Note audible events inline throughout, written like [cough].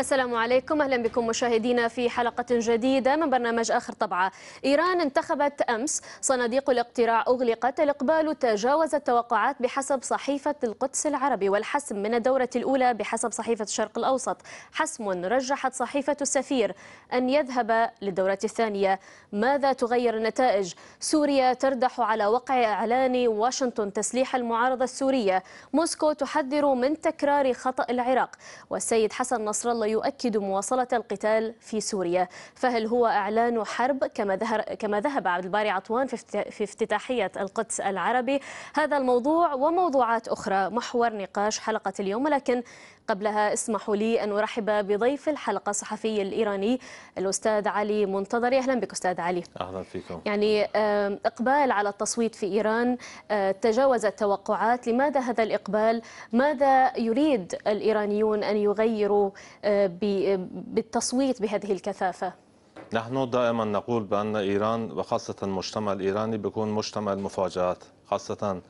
السلام عليكم أهلا بكم مشاهدينا في حلقة جديدة من برنامج آخر طبعة إيران انتخبت أمس صناديق الاقتراع أغلقت الإقبال تجاوز التوقعات بحسب صحيفة القدس العربي والحسم من الدورة الأولى بحسب صحيفة الشرق الأوسط حسم رجحت صحيفة السفير أن يذهب للدورة الثانية ماذا تغير النتائج؟ سوريا تردح على وقع إعلان واشنطن تسليح المعارضة السورية موسكو تحذر من تكرار خطأ العراق والسيد حسن نصر الله يؤكد مواصلة القتال في سوريا فهل هو إعلان حرب كما, ذهر كما ذهب عبد الباري عطوان في افتتاحية القدس العربي هذا الموضوع وموضوعات أخرى محور نقاش حلقة اليوم لكن قبلها اسمحوا لي أن أرحب بضيف الحلقة الصحفي الإيراني الأستاذ علي منتظري أهلا بك أستاذ علي أهلا فيكم يعني إقبال على التصويت في إيران آه، تجاوز التوقعات لماذا هذا الإقبال ماذا يريد الإيرانيون أن يغيروا آه، بالتصويت بهذه الكثافة نحن دائما نقول بأن إيران وخاصة المجتمع الإيراني بيكون مجتمع المفاجآت خاصة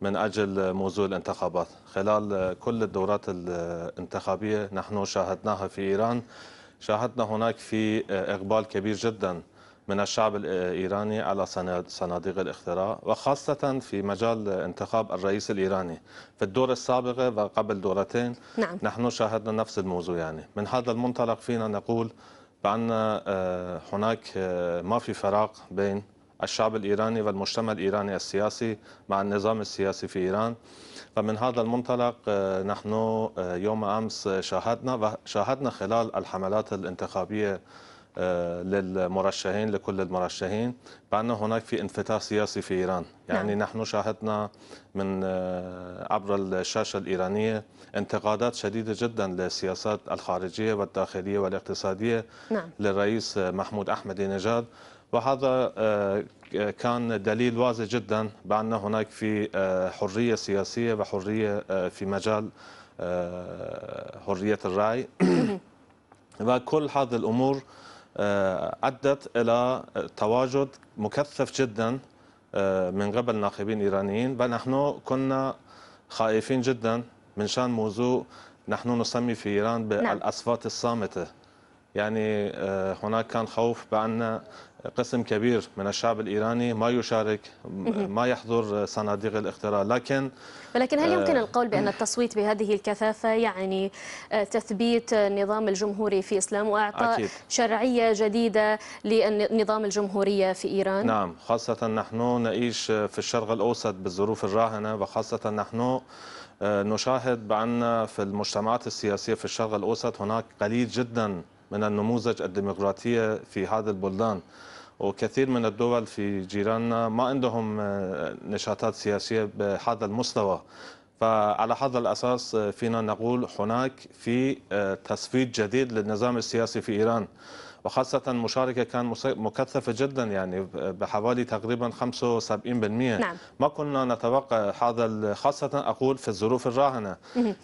من أجل موضوع الانتخابات خلال كل الدورات الانتخابية نحن شاهدناها في إيران شاهدنا هناك في إقبال كبير جدا من الشعب الإيراني على صناديق الاختراع وخاصة في مجال انتخاب الرئيس الإيراني في الدور السابقة وقبل دورتين نعم. نحن شاهدنا نفس الموضوع يعني من هذا المنطلق فينا نقول بأن آه، هناك آه، ما في فراق بين الشعب الإيراني والمجتمع الإيراني السياسي مع النظام السياسي في إيران فمن هذا المنطلق آه، نحن آه، يوم أمس شاهدنا شاهدنا خلال الحملات الانتخابية آه، للمرشحين لكل المرشحين بأن هناك في انفتاح سياسي في إيران نعم. يعني نعم. نحن شاهدنا من عبر الشاشة الإيرانية انتقادات شديدة جدا للسياسات الخارجية والداخلية والاقتصادية نعم. للرئيس محمود أحمد نجاد وهذا آه، كان دليل واضح جدا بأن هناك في آه، حرية سياسية وحرية آه، في مجال حرية الرأي [coughs] وكل هذه الأمور أدت إلى تواجد مكثف جدا من قبل ناخبين إيرانيين بل نحن كنا خائفين جدا من شان موضوع نحن نسمي في إيران نعم. بالأصوات الصامتة يعني هناك كان خوف بأن قسم كبير من الشعب الإيراني ما يشارك ما يحضر صناديق الاختراع لكن ولكن هل يمكن آه، القول بأن التصويت بهذه الكثافة يعني آه، تثبيت النظام الجمهوري في إسلام وإعطاء أكيد. شرعية جديدة للنظام الجمهورية في إيران؟ نعم خاصة نحن نعيش في الشرق الأوسط بالظروف الراهنة وخاصة نحن آه، نشاهد بأن في المجتمعات السياسية في الشرق الأوسط هناك قليل جدا من النموذج الديمقراطية في هذه البلدان وكثير من الدول في جيراننا ما عندهم آه، نشاطات سياسية بهذا المستوى فعلى هذا الأساس آه، فينا نقول هناك في آه، تصفيت جديد للنظام السياسي في إيران وخاصة مشاركة كان مكثفة جدا يعني بحوالي تقريبا 75% نعم. ما كنا نتوقع هذا خاصة أقول في الظروف الراهنة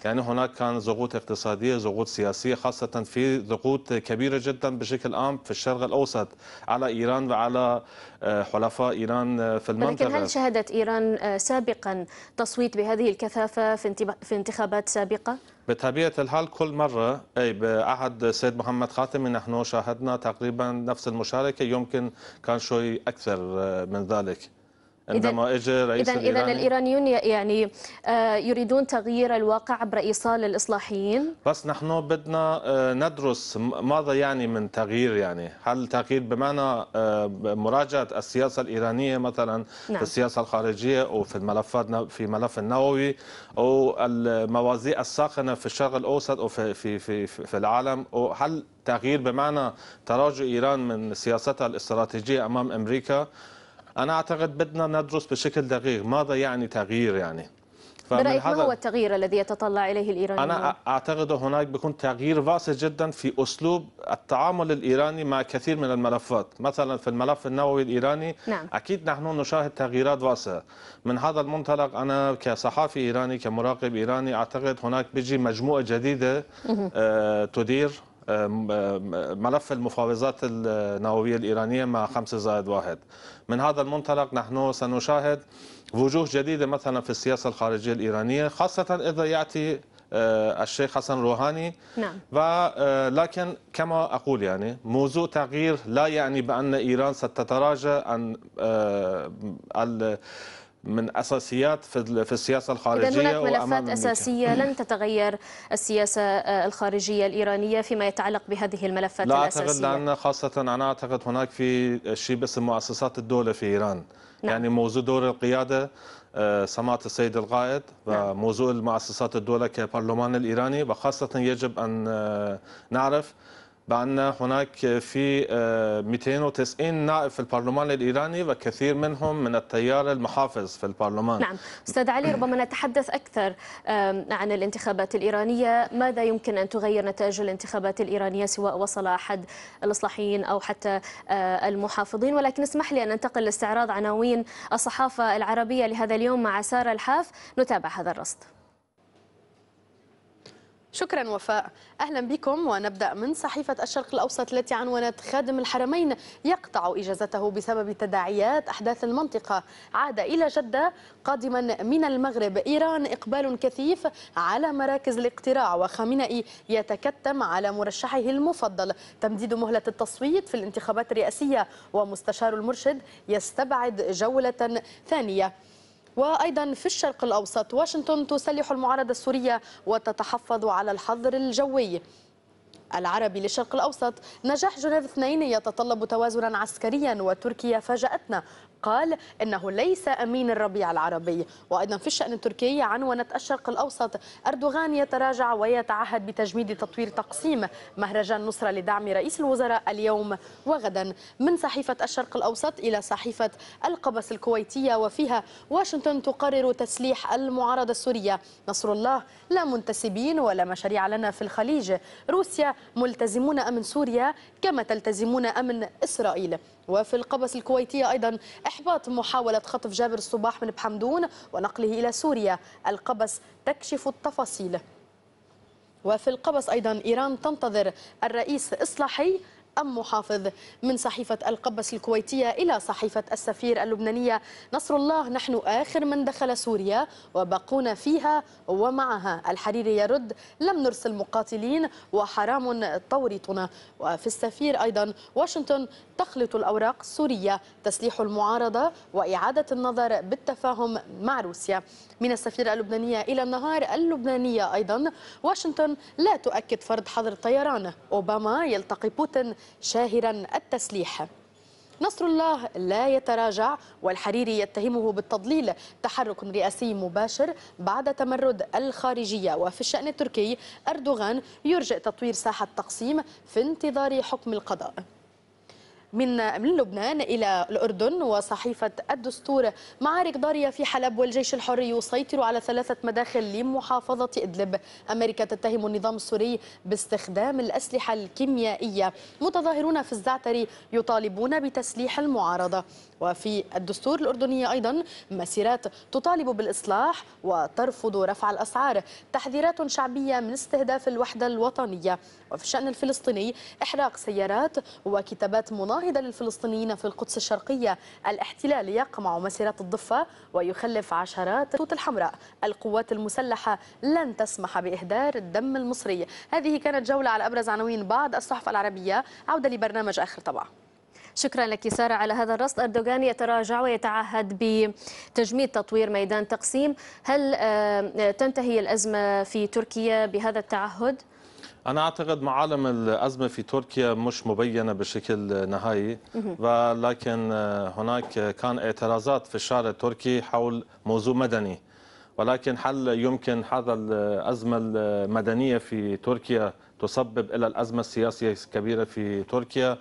يعني هناك كان ضغوط اقتصادية ضغوط سياسية خاصة في ضغوط كبيرة جدا بشكل عام في الشرق الأوسط على إيران وعلى آه، حلفاء إيران آه، في المنطقة ولكن هل شهدت إيران آه، سابقا تصويت بهذه الكثافة في انتخابات سابقة؟ بطبيعه الحال كل مره اي بعهد سيد محمد خاتمي نحن شاهدنا تقريبا نفس المشاركه يمكن كان شوي اكثر آه، من ذلك عندما اجى رئيس إذن الإيراني اذا الإيرانيون يعني آه، يريدون تغيير الواقع عبر إيصال الإصلاحيين بس نحن بدنا آه، ندرس ماذا يعني من تغيير يعني هل تغيير بمعنى آه، مراجعة السياسة الإيرانية مثلا نعم. في السياسة الخارجية أو في الملفات في ملف النووي أو المواضيع الساخنة في الشرق الأوسط أو في في في, في العالم أو هل تغيير بمعنى تراجع إيران من سياستها الاستراتيجية أمام أمريكا انا اعتقد بدنا ندرس بشكل دقيق ماذا يعني تغيير يعني برأيك ما هو التغيير الذي يتطلع إليه الإيرانيون؟ أنا أعتقد هناك بيكون تغيير واسع جدا في أسلوب التعامل الإيراني مع كثير من الملفات مثلا في الملف النووي الإيراني نعم. أكيد نحن نشاهد تغييرات واسعة من هذا المنطلق أنا كصحافي إيراني كمراقب إيراني أعتقد هناك بيجي مجموعة جديدة آه، تدير ملف المفاوضات النووية الإيرانية مع خمسة زائد واحد من هذا المنطلق نحن سنشاهد وجوه جديدة مثلا في السياسة الخارجية الإيرانية خاصة إذا يأتي أه، الشيخ حسن روهاني نعم. ولكن أه، كما أقول يعني موضوع تغيير لا يعني بأن إيران ستتراجع عن أه، من اساسيات في السياسه الخارجيه إذن هناك ملفات اساسيه [laughs] لن تتغير السياسه الخارجيه الايرانيه فيما يتعلق بهذه الملفات لا الاساسيه لا اعتقد لان خاصه انا اعتقد هناك في شيء باسم مؤسسات الدوله في ايران نعم. يعني موضوع دور القياده آه، سمات السيد القائد نعم. وموضوع مؤسسات الدوله كبرلمان الايراني وخاصه يجب ان آه، نعرف بأن هناك في 290 آه، نائب في البرلمان الإيراني وكثير منهم من التيار المحافظ في البرلمان نعم أستاذ علي ربما نتحدث أكثر عن الانتخابات الإيرانية ماذا يمكن أن تغير نتائج الانتخابات الإيرانية سواء وصل أحد الإصلاحيين أو حتى آه، المحافظين ولكن اسمح لي أن أنتقل لاستعراض عناوين الصحافة العربية لهذا اليوم مع سارة الحاف نتابع هذا الرصد شكرا وفاء أهلا بكم ونبدأ من صحيفة الشرق الأوسط التي عنونت خادم الحرمين يقطع إجازته بسبب تداعيات أحداث المنطقة عاد إلى جدة قادما من المغرب إيران إقبال كثيف على مراكز الاقتراع وخامنئي يتكتم على مرشحه المفضل تمديد مهلة التصويت في الانتخابات الرئاسية ومستشار المرشد يستبعد جولة ثانية وأيضا في الشرق الأوسط واشنطن تسلح المعارضة السورية وتتحفظ على الحظر الجوي العربي للشرق الأوسط نجاح جنيف 2 يتطلب توازنا عسكريا وتركيا فاجأتنا قال انه ليس امين الربيع العربي وايضا في الشان التركي عنونت الشرق الاوسط اردوغان يتراجع ويتعهد بتجميد تطوير تقسيم مهرجان نصره لدعم رئيس الوزراء اليوم وغدا من صحيفه الشرق الاوسط الى صحيفه القبس الكويتيه وفيها واشنطن تقرر تسليح المعارضه السوريه نصر الله لا منتسبين ولا مشاريع لنا في الخليج روسيا ملتزمون امن سوريا كما تلتزمون امن اسرائيل وفي القبس الكويتية أيضا إحباط محاولة خطف جابر الصباح من بحمدون ونقله إلى سوريا القبس تكشف التفاصيل وفي القبس أيضا إيران تنتظر الرئيس إصلاحي أم محافظ من صحيفة القبس الكويتية إلى صحيفة السفير اللبنانية نصر الله نحن آخر من دخل سوريا وبقونا فيها ومعها الحريري يرد لم نرسل مقاتلين وحرام توريطنا وفي السفير أيضا واشنطن تخلط الأوراق السورية تسليح المعارضة وإعادة النظر بالتفاهم مع روسيا من السفيرة اللبنانية إلى النهار اللبنانية أيضا واشنطن لا تؤكد فرض حظر طيران أوباما يلتقي بوتين شاهرا التسليح نصر الله لا يتراجع والحريري يتهمه بالتضليل تحرك رئاسي مباشر بعد تمرد الخارجية وفي الشأن التركي أردوغان يرجئ تطوير ساحة تقسيم في انتظار حكم القضاء من من لبنان إلى الأردن وصحيفة الدستور معارك ضارية في حلب والجيش الحر يسيطر على ثلاثة مداخل لمحافظة إدلب أمريكا تتهم النظام السوري باستخدام الأسلحة الكيميائية متظاهرون في الزعتر يطالبون بتسليح المعارضة وفي الدستور الأردنية أيضا مسيرات تطالب بالإصلاح وترفض رفع الأسعار تحذيرات شعبية من استهداف الوحدة الوطنية وفي الشأن الفلسطيني إحراق سيارات وكتابات مناصرة عهد للفلسطينيين في القدس الشرقية الاحتلال يقمع مسيرات الضفة ويخلف عشرات الخطوط الحمراء القوات المسلحة لن تسمح بإهدار الدم المصري هذه كانت جولة على أبرز عناوين بعض الصحف العربية عودة لبرنامج آخر طبعا شكرا لك سارة على هذا الرصد أردوغان يتراجع ويتعهد بتجميد تطوير ميدان تقسيم هل آه، تنتهي الأزمة في تركيا بهذا التعهد؟ أنا أعتقد معالم الأزمة في تركيا مش مبينة بشكل نهائي ولكن آه، هناك كان اعتراضات في الشارع التركي حول موضوع مدني ولكن هل يمكن هذا الأزمة المدنية في تركيا تسبب إلى الأزمة السياسية الكبيرة في تركيا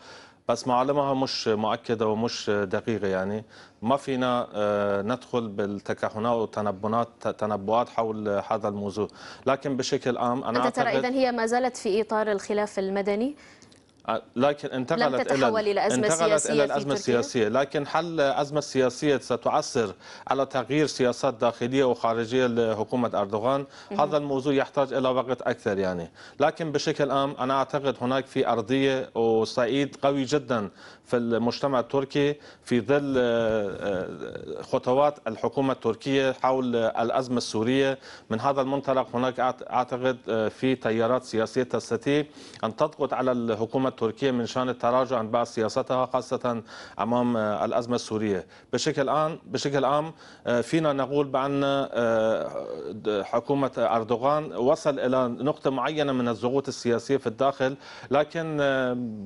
بس معلومها مش مؤكده ومش دقيقه يعني ما فينا آه، ندخل بالتكهنات والتنبؤات تنبؤات حول هذا الموضوع لكن بشكل عام انا انت ترى اذا هي ما زالت في اطار الخلاف المدني لكن انتقلت لم تتحول إلى الأزمة انتقلت إلى الأزمة السياسية لكن حل الأزمة السياسية ستعصر على تغيير سياسات داخلية وخارجية لحكومة أردوغان مم. هذا الموضوع يحتاج إلى وقت أكثر يعني لكن بشكل عام أنا أعتقد هناك في أرضية وصعيد قوي جدا في المجتمع التركي في ظل آه، آه، خطوات الحكومة التركية حول الأزمة السورية من هذا المنطلق هناك أعتقد آه، في تيارات سياسية تستطيع أن تضغط على الحكومة تركيا من شان التراجع عن بعض سياستها خاصة أمام آه، الأزمة السورية بشكل عام بشكل عام آه، فينا نقول بأن آه، حكومة أردوغان وصل إلى نقطة معينة من الضغوط السياسية في الداخل لكن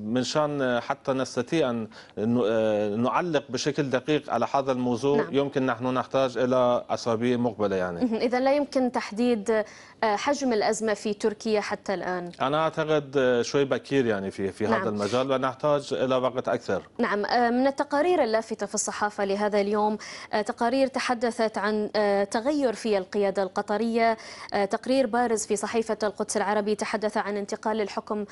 من شان حتى نستطيع أن نعلق بشكل دقيق على هذا الموضوع نعم. يمكن نحن نحتاج إلى أسابيع مقبلة يعني إذا لا يمكن تحديد حجم الأزمة في تركيا حتى الآن أنا أعتقد شوي بكير يعني في في في نعم. هذا المجال ونحتاج إلى وقت أكثر نعم آه، من التقارير اللافتة في الصحافة لهذا اليوم آه، تقارير تحدثت عن آه، تغير في القيادة القطرية تقرير بارز في صحيفة القدس العربي تحدث عن انتقال الحكم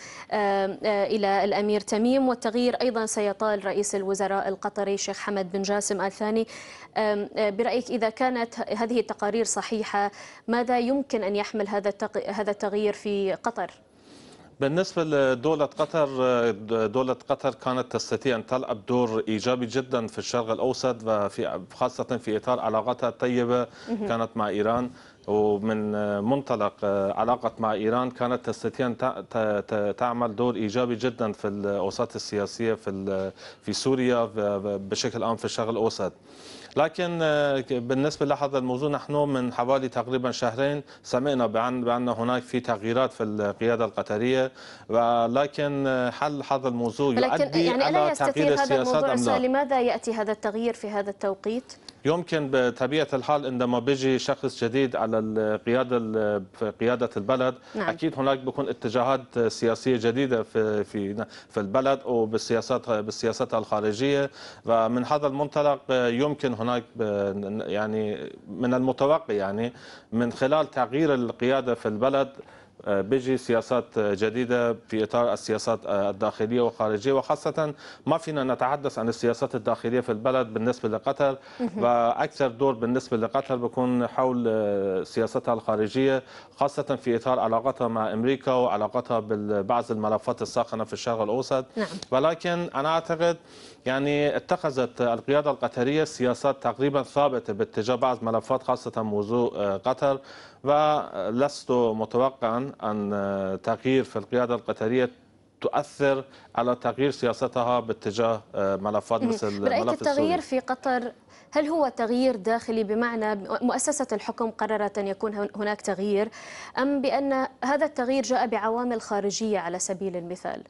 إلى الأمير تميم والتغيير أيضا سيطال رئيس الوزراء القطري الشيخ حمد بن جاسم آل ثاني برأيك إذا كانت هذه التقارير صحيحة ماذا يمكن أن يحمل هذا هذا التغيير في قطر؟ بالنسبة لدولة قطر دولة قطر كانت تستطيع أن تلعب دور إيجابي جدا في الشرق الأوسط وفي خاصة في إطار علاقاتها الطيبة كانت مع إيران ومن منطلق علاقة مع إيران كانت تستطيع أن تعمل دور إيجابي جدا في الأوساط السياسية في في سوريا بشكل عام في الشرق الأوسط. لكن آه، بالنسبة لهذا الموضوع نحن من حوالي تقريبا شهرين سمعنا بأن بأن هناك في تغييرات في القيادة القطرية ولكن حل آه، هذا الموضوع يؤدي يعني الى تغيير السياسات لكن يعني ألا يستثير هذا الموضوع لماذا يأتي هذا التغيير في هذا التوقيت؟ يمكن بطبيعه الحال عندما بيجي شخص جديد على القياده في قياده البلد نعم. اكيد هناك بيكون اتجاهات سياسيه جديده في في في البلد وبالسياسات بالسياسات الخارجيه ومن هذا المنطلق يمكن هناك يعني من المتوقع يعني من خلال تغيير القياده في البلد آه، بيجي سياسات جديدة في إطار السياسات آه، الداخلية والخارجية وخاصة ما فينا نتحدث عن السياسات الداخلية في البلد بالنسبة لقطر وأكثر دور بالنسبة لقطر بيكون حول آه، سياستها الخارجية خاصة في إطار علاقتها مع أمريكا وعلاقتها ببعض الملفات الساخنة في الشرق الأوسط نعم. ولكن أنا أعتقد يعني اتخذت القيادة القطرية سياسات تقريبا ثابتة باتجاه بعض ملفات خاصة موضوع آه، قطر ولست متوقعا أن آه، تغيير في القيادة القطرية تؤثر على تغيير سياستها باتجاه آه، ملفات مثل رأيك ملف التغيير في قطر هل هو تغيير داخلي بمعنى مؤسسة الحكم قررت أن يكون هناك تغيير أم بأن هذا التغيير جاء بعوامل خارجية على سبيل المثال؟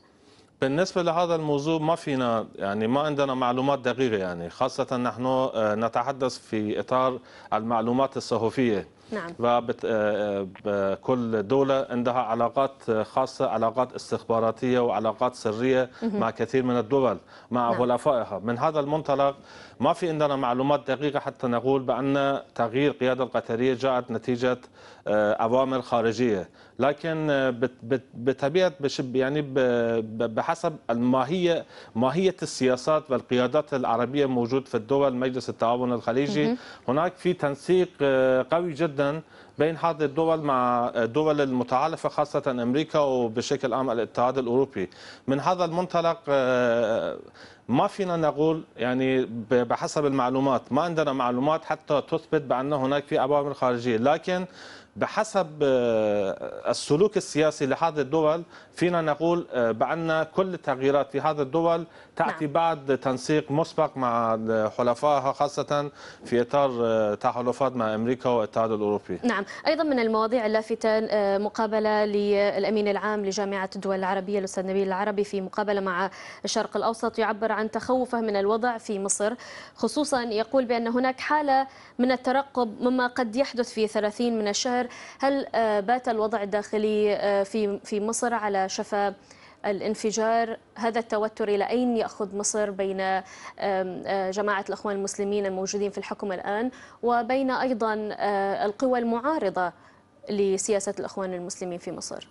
بالنسبة لهذا الموضوع ما فينا يعني ما عندنا معلومات دقيقة يعني خاصة نحن آه، نتحدث في إطار المعلومات الصحفية نعم وكل آه، آه، دولة عندها علاقات خاصة علاقات استخباراتية وعلاقات سرية مع كثير من الدول مع نعم. حلفائها من هذا المنطلق ما في عندنا معلومات دقيقة حتى نقول بأن تغيير قيادة القطرية جاءت نتيجة أوامر خارجية لكن آه، بطبيعه بشب يعني بحسب الماهيه ماهيه السياسات والقيادات العربيه موجود في الدول مجلس التعاون الخليجي هناك في تنسيق آه، قوي جدا بين هذه الدول مع الدول آه، المتعالفه خاصه امريكا وبشكل عام الاتحاد الاوروبي من هذا المنطلق ما فينا نقول يعني بحسب المعلومات ما عندنا معلومات حتى تثبت بان هناك في عوامل خارجيه لكن بحسب آه، السلوك السياسي لهذه الدول فينا نقول آه، بأن كل التغييرات في هذه الدول تأتي نعم. بعد تنسيق مسبق مع حلفائها خاصة في إطار آه، تحالفات مع أمريكا والاتحاد الأوروبي نعم أيضا من المواضيع اللافتة آه، مقابلة للأمين العام لجامعة الدول العربية الأستاذ نبيل العربي في مقابلة مع الشرق الأوسط يعبر عن تخوفه من الوضع في مصر خصوصا يقول بأن هناك حالة من الترقب مما قد يحدث في 30 من الشهر هل آه، بات الوضع الداخلي في في مصر على شفا الانفجار هذا التوتر إلى أين يأخذ مصر بين جماعة الأخوان المسلمين الموجودين في الحكم الآن وبين أيضا القوى المعارضة لسياسة الأخوان المسلمين في مصر؟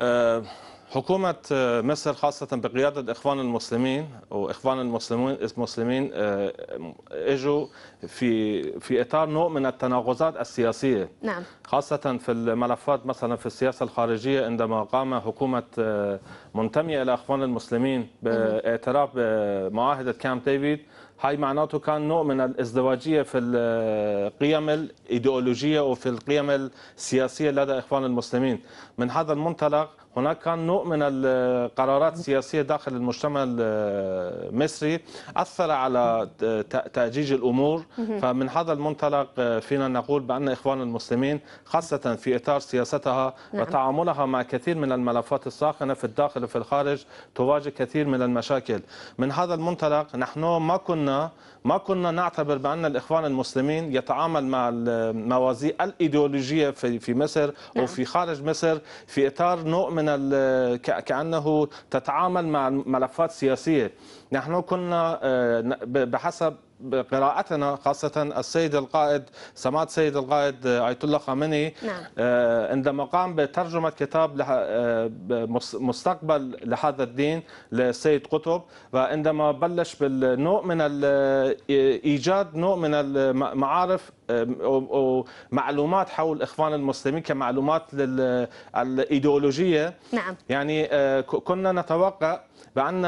آه، حكومة آه، مصر خاصة بقيادة الإخوان المسلمين وإخوان المسلمين المسلمين آه، إجوا في في إطار نوع من التناقضات السياسية نعم. خاصة في الملفات مثلا في السياسة الخارجية عندما قام حكومة آه، منتمية إلى إخوان المسلمين باعتراف بمعاهدة كامب ديفيد هاي معناته كان نوع من الازدواجية في القيم الإيديولوجية وفي القيم السياسية لدى إخوان المسلمين من هذا المنطلق هناك كان نوع من القرارات السياسية داخل المجتمع المصري أثر على تأجيج الأمور فمن هذا المنطلق آه، فينا نقول بأن إخوان المسلمين خاصة في إطار سياستها نعم. وتعاملها مع كثير من الملفات الساخنة في الداخل وفي الخارج تواجه كثير من المشاكل من هذا المنطلق نحن ما كنا ما كنا نعتبر بأن الإخوان المسلمين يتعامل مع الموازي الإيديولوجية في مصر وفي نعم. خارج مصر في إطار نوع من من كأنه تتعامل مع ملفات سياسية نحن كنا آه، بحسب بقراءتنا خاصة السيد القائد سماد السيد القائد آية الله خامنئي نعم. آه، عندما قام بترجمة كتاب آه، مستقبل لهذا الدين للسيد قطب وعندما بلش بالنوع من آه، إيجاد نوع من المعارف ومعلومات حول الاخوان المسلمين كمعلومات الايديولوجيه نعم يعني كنا نتوقع بان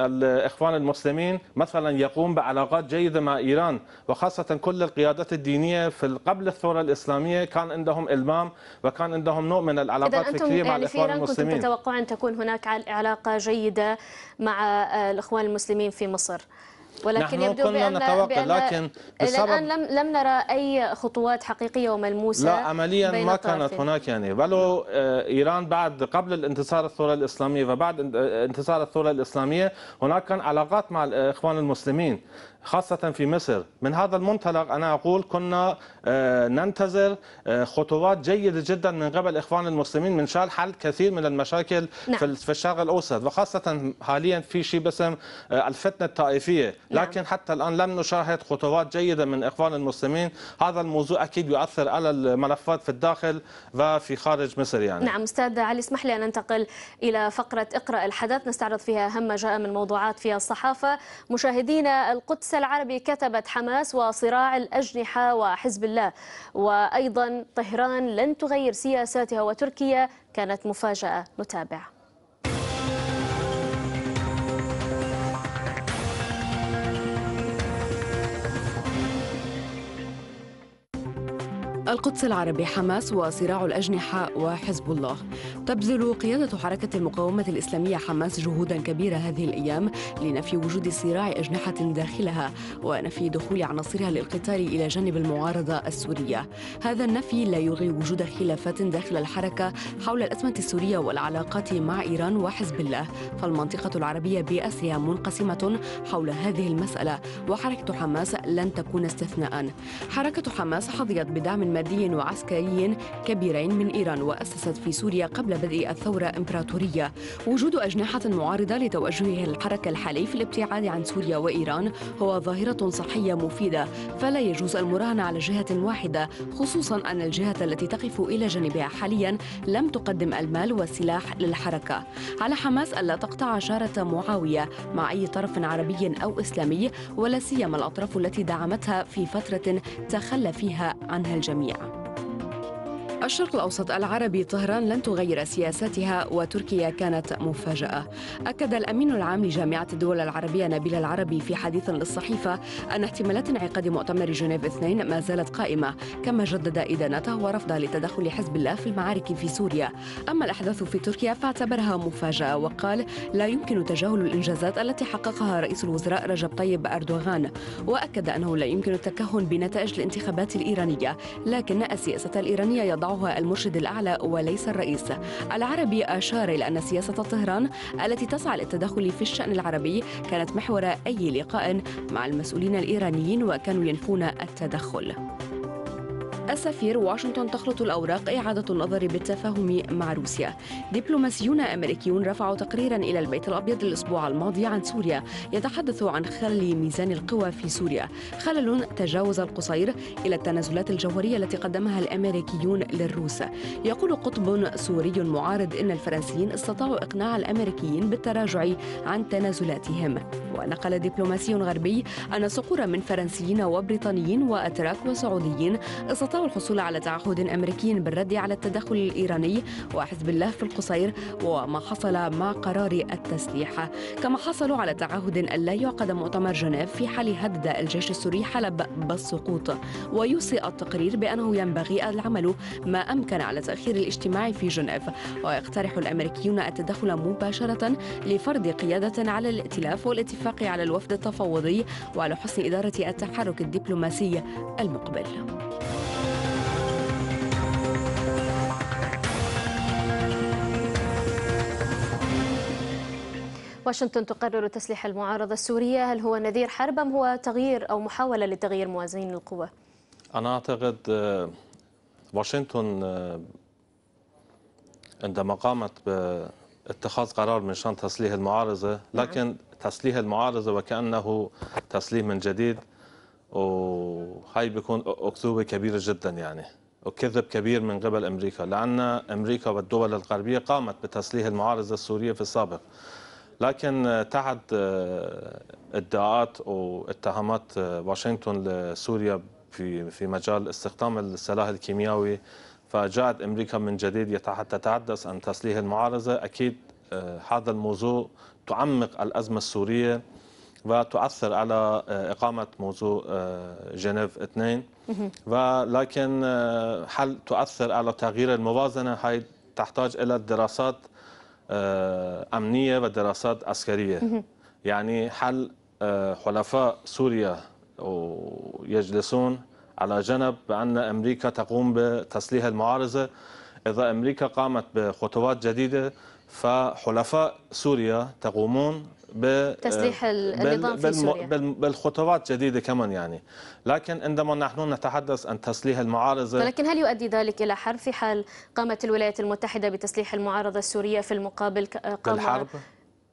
الاخوان المسلمين مثلا يقوم بعلاقات علاقات جيدة مع إيران وخاصة كل القيادات الدينية في قبل الثورة الإسلامية كان عندهم إلمام وكان عندهم نوع من العلاقات الفكرية مع يعني الإخوان المسلمين كنتم تتوقعون أن تكون هناك علاقة جيدة مع آه، الإخوان المسلمين في مصر ولكن نحن يبدو كنا بأن نتوقع بأن لكن الآن لم لم نرى أي خطوات حقيقية وملموسة لا عمليا ما الطرفين. كانت هناك يعني ولو آه، إيران بعد قبل الانتصار الثورة الإسلامية وبعد آه، انتصار الثورة الإسلامية هناك كان علاقات مع الإخوان المسلمين خاصة في مصر من هذا المنطلق أنا أقول كنا آه، ننتظر آه، خطوات جيدة جدا من قبل الإخوان المسلمين من شان حل كثير من المشاكل نعم. في الشرق الأوسط وخاصة حاليا في شيء باسم آه، الفتنة الطائفية نعم. لكن حتى الآن لم نشاهد خطوات جيدة من إخوان المسلمين هذا الموضوع أكيد يؤثر على الملفات في الداخل وفي خارج مصر يعني نعم أستاذ علي اسمح لي أن ننتقل إلى فقرة اقرأ الحدث نستعرض فيها أهم ما جاء من موضوعات في الصحافة مشاهدينا القدس العربي كتبت حماس وصراع الأجنحة وحزب الله وأيضا طهران لن تغير سياساتها وتركيا كانت مفاجأة نتابع القدس العربي حماس وصراع الأجنحة وحزب الله تبذل قيادة حركة المقاومة الإسلامية حماس جهودا كبيرة هذه الأيام لنفي وجود صراع أجنحة داخلها ونفي دخول عناصرها للقتال إلى جانب المعارضة السورية هذا النفي لا يلغي وجود خلافات داخل الحركة حول الأزمة السورية والعلاقات مع إيران وحزب الله فالمنطقة العربية بأسرها منقسمة حول هذه المسألة وحركة حماس لن تكون استثناء حركة حماس حظيت بدعم مادي وعسكري كبيرين من إيران وأسست في سوريا قبل بدء الثورة إمبراطورية وجود أجنحة معارضة لتوجه الحركة الحالي في الابتعاد عن سوريا وإيران هو ظاهرة صحية مفيدة فلا يجوز المراهنة على جهة واحدة خصوصا أن الجهة التي تقف إلى جانبها حاليا لم تقدم المال والسلاح للحركة على حماس ألا تقطع شارة معاوية مع أي طرف عربي أو إسلامي ولا سيما الأطراف التي دعمتها في فترة تخلى فيها عنها الجميع Yeah. الشرق الأوسط العربي طهران لن تغير سياستها وتركيا كانت مفاجأة أكد الأمين العام لجامعة الدول العربية نبيل العربي في حديث للصحيفة أن احتمالات انعقاد مؤتمر جنيف اثنين ما زالت قائمة كما جدد إدانته ورفضه لتدخل حزب الله في المعارك في سوريا أما الأحداث في تركيا فاعتبرها مفاجأة وقال لا يمكن تجاهل الإنجازات التي حققها رئيس الوزراء رجب طيب أردوغان وأكد أنه لا يمكن التكهن بنتائج الانتخابات الإيرانية لكن السياسة الإيرانية يضع يضعها المرشد الأعلى وليس الرئيس العربي أشار إلى أن سياسة طهران التي تسعى للتدخل في الشأن العربي كانت محور أي لقاء مع المسؤولين الإيرانيين وكانوا ينفون التدخل السفير واشنطن تخلط الأوراق إعادة النظر بالتفاهم مع روسيا دبلوماسيون أمريكيون رفعوا تقريرا إلى البيت الأبيض الأسبوع الماضي عن سوريا يتحدث عن خلل ميزان القوى في سوريا خلل تجاوز القصير إلى التنازلات الجوهرية التي قدمها الأمريكيون للروس يقول قطب سوري معارض إن الفرنسيين استطاعوا إقناع الأمريكيين بالتراجع عن تنازلاتهم ونقل دبلوماسي غربي أن صقور من فرنسيين وبريطانيين وأتراك وسعوديين استطاعوا استطاعوا الحصول على تعهد أمريكي بالرد على التدخل الإيراني وحزب الله في القصير وما حصل مع قرار التسليح كما حصلوا على تعهد أن لا يعقد مؤتمر جنيف في حال هدد الجيش السوري حلب بالسقوط ويوصي التقرير بأنه ينبغي العمل ما أمكن على تأخير الاجتماع في جنيف ويقترح الأمريكيون التدخل مباشرة لفرض قيادة على الائتلاف والاتفاق على الوفد التفاوضي وعلى حسن إدارة التحرك الدبلوماسي المقبل واشنطن تقرر تسليح المعارضة السورية هل هو نذير حرب أم هو تغيير أو محاولة لتغيير موازين القوى؟ أنا أعتقد آه، واشنطن آه، عندما قامت باتخاذ قرار من شان تسليح المعارضة نعم. لكن تسليح المعارضة وكأنه تسليح من جديد وهي بيكون أكذوبة كبيرة جدا يعني وكذب كبير من قبل أمريكا لأن أمريكا والدول الغربية قامت بتسليح المعارضة السورية في السابق لكن آه، تعد آه، ادعاءات واتهامات آه، واشنطن لسوريا في في مجال استخدام السلاح الكيميائي فجاءت امريكا من جديد حتى تتحدث عن تسليح المعارضه اكيد هذا الموضوع تعمق الازمه السوريه وتؤثر على إقامة موضوع جنيف 2 ولكن هل تؤثر على تغيير الموازنة هي تحتاج إلى دراسات آه، أمنية ودراسات عسكرية يعني حل آه، حلفاء سوريا يجلسون على جنب بأن أمريكا تقوم بتسليح المعارضة إذا أمريكا قامت بخطوات جديدة فحلفاء سوريا تقومون آه، تسليح النظام بل في سوريا بل, بل جديدة كمان يعني لكن عندما نحن نتحدث عن تسليح المعارضة ولكن هل يؤدي ذلك إلى حرب في حال قامت الولايات المتحدة بتسليح المعارضة السورية في المقابل قام آه، بالحرب؟